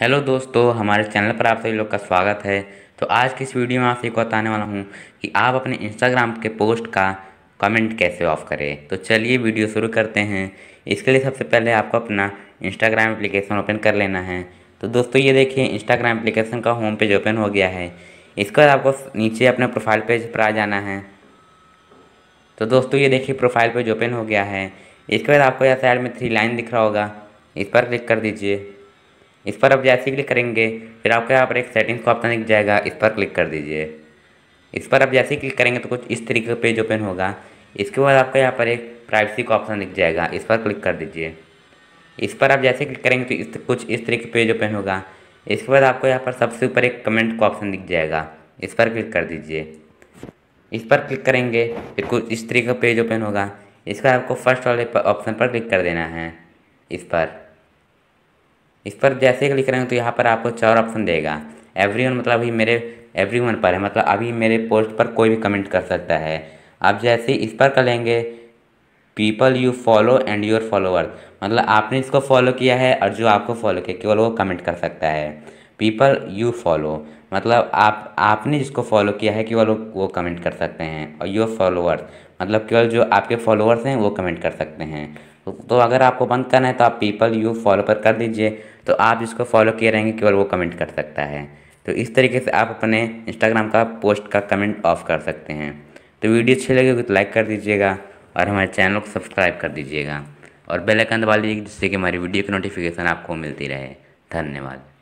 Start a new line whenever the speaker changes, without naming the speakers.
hello दोस्तों हमारे channel पर आप सभी लोग का स्वागत है तो आज की इस वीडियो में आप सभी को बताने वाला हूँ कि आप अपने इंस्टाग्राम के पोस्ट का कमेंट कैसे ऑफ़ करें तो चलिए वीडियो शुरू करते हैं इसके लिए सबसे पहले आपको अपना इंस्टाग्राम एप्लीकेशन ओपन कर लेना है तो दोस्तों ये देखिए इंस्टाग्राम एप्लीकेशन का होम पेज ओपन हो गया है इसके बाद आपको नीचे अपने प्रोफाइल पेज पर आ जाना है तो दोस्तों ये देखिए प्रोफाइल पेज ओपन हो गया है इसके बाद आपको या साइड में थ्री लाइन दिख रहा होगा इस पर क्लिक कर दीजिए इस पर आप जैसे ही क्लिक करेंगे फिर आपके यहाँ पर एक सेटिंग्स का ऑप्शन दिख जाएगा इस पर क्लिक कर दीजिए इस पर आप जैसे ही क्लिक करेंगे तो कुछ इस तरीके का पेज ओपन होगा इसके बाद आपको यहाँ पर एक प्राइवेसी का ऑप्शन दिख जाएगा इस पर क्लिक कर दीजिए इस पर आप जैसे क्लिक करेंगे तो इस कुछ इस तरीके पेज ओपन होगा इसके बाद आपको यहाँ पर सबसे ऊपर एक कमेंट का ऑप्शन दिख जाएगा इस पर क्लिक कर दीजिए इस पर क्लिक करेंगे फिर कुछ इस तरीके का पेज ओपन होगा इसका आपको फर्स्ट वाले ऑप्शन पर क्लिक कर देना है इस पर इस पर जैसे क्लिक करेंगे तो यहाँ पर आपको चार ऑप्शन देगा एवरी मतलब अभी मेरे एवरी पर है मतलब अभी मेरे पोस्ट पर कोई भी कमेंट कर सकता है आप जैसे इस पर करेंगे people you follow and your follower मतलब आपने इसको फॉलो किया है और जो आपको फॉलो किया केवल वो कमेंट कर सकता है पीपल यू फॉलो मतलब आप आपने जिसको फॉलो किया है केवल वो, वो कमेंट कर सकते हैं और योर फॉलोअर्स मतलब केवल जो आपके फॉलोअर्स हैं वो कमेंट कर सकते हैं तो, तो अगर आपको बंद करना है तो आप पीपल यू फॉलो पर कर दीजिए तो आप जिसको फॉलो किए रहेंगे केवल वो कमेंट कर सकता है तो इस तरीके से आप अपने इंस्टाग्राम का पोस्ट का कमेंट ऑफ कर सकते हैं तो वीडियो अच्छी लगेगी तो लाइक कर दीजिएगा और हमारे चैनल को सब्सक्राइब कर दीजिएगा और बेल आइकन दबा लीजिए जिससे कि हमारी वीडियो की नोटिफिकेशन आपको मिलती रहे धन्यवाद